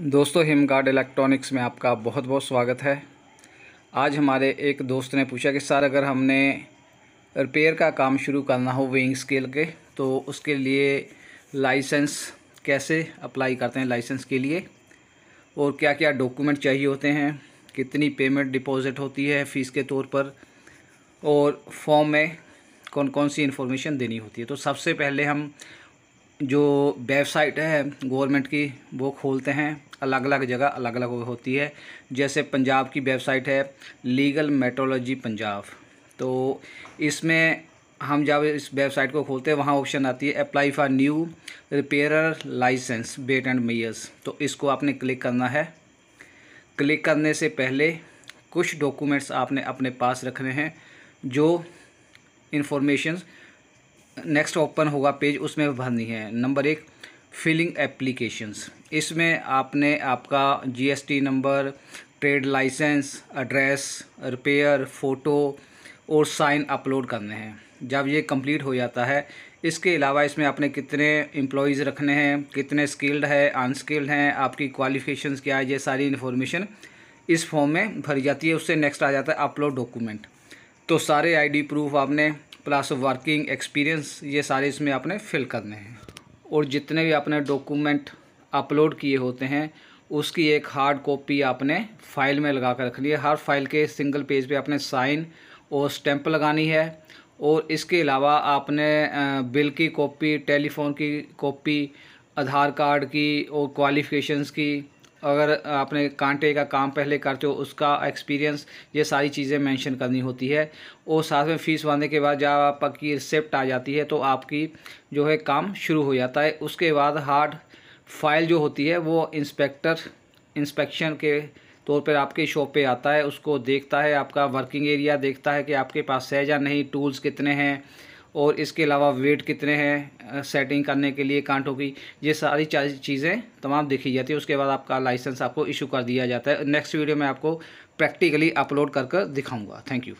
दोस्तों हिमगार्ड इलेक्ट्रॉनिक्स में आपका बहुत बहुत स्वागत है आज हमारे एक दोस्त ने पूछा कि सर अगर हमने रिपेयर का काम शुरू करना हो वेइंग स्केल के तो उसके लिए लाइसेंस कैसे अप्लाई करते हैं लाइसेंस के लिए और क्या क्या डॉक्यूमेंट चाहिए होते हैं कितनी पेमेंट डिपॉजिट होती है फ़ीस के तौर पर और फॉर्म में कौन कौन सी इन्फॉर्मेशन देनी होती है तो सबसे पहले हम जो वेबसाइट है गवर्नमेंट की वो खोलते हैं अलग अलग जगह अलग अलग होती है जैसे पंजाब की वेबसाइट है लीगल मेट्रोलॉजी पंजाब तो इसमें हम जब इस वेबसाइट को खोलते हैं वहाँ ऑप्शन आती है apply for new repairer license बेट एंड मेयर्स तो इसको आपने क्लिक करना है क्लिक करने से पहले कुछ डॉक्यूमेंट्स आपने अपने पास रखने हैं जो इन्फॉर्मेशन नेक्स्ट ओपन होगा पेज उसमें भरनी है नंबर एक फिलिंग एप्लीकेशंस इसमें आपने आपका GST number trade license address repair photo और साइन अपलोड करने हैं जब ये कंप्लीट हो जाता है इसके अलावा इसमें आपने कितने एम्प्लॉयज़ रखने हैं कितने स्किल्ड है अनस्किल्ड हैं आपकी क्वालिफिकेशंस क्या है ये सारी इन्फॉर्मेशन इस फॉर्म में भरी जाती है उससे नेक्स्ट आ जाता है अपलोड डॉक्यूमेंट तो सारे आईडी प्रूफ आपने प्लस वर्किंग एक्सपीरियंस ये सारे इसमें आपने फिल करने हैं और जितने भी आपने डॉक्यूमेंट अपलोड किए होते हैं उसकी एक हार्ड कॉपी आपने फाइल में लगा कर रखनी है हर फाइल के सिंगल पेज पे आपने साइन और स्टैंप लगानी है और इसके अलावा आपने बिल की कॉपी टेलीफोन की कॉपी आधार कार्ड की और क्वालिफ़िकेशंस की अगर आपने कांटे का काम पहले करते हो उसका एक्सपीरियंस ये सारी चीज़ें मेंशन करनी होती है और साथ में फ़ीस भरने के बाद जब आपकी रिसिप्ट आ जाती है तो आपकी जो है काम शुरू हो जाता है उसके बाद हार्ड फाइल जो होती है वो इंस्पेक्टर इंस्पेक्शन के तौर पर आपके शॉप पे आता है उसको देखता है आपका वर्किंग एरिया देखता है कि आपके पास है या नहीं टूल्स कितने हैं और इसके अलावा वेट कितने हैं सेटिंग करने के लिए कांटों की ये सारी चीज़ें तमाम देखी जाती है उसके बाद आपका लाइसेंस आपको इशू कर दिया जाता है नेक्स्ट वीडियो में आपको प्रैक्टिकली अपलोड कर कर दिखाऊँगा थैंक यू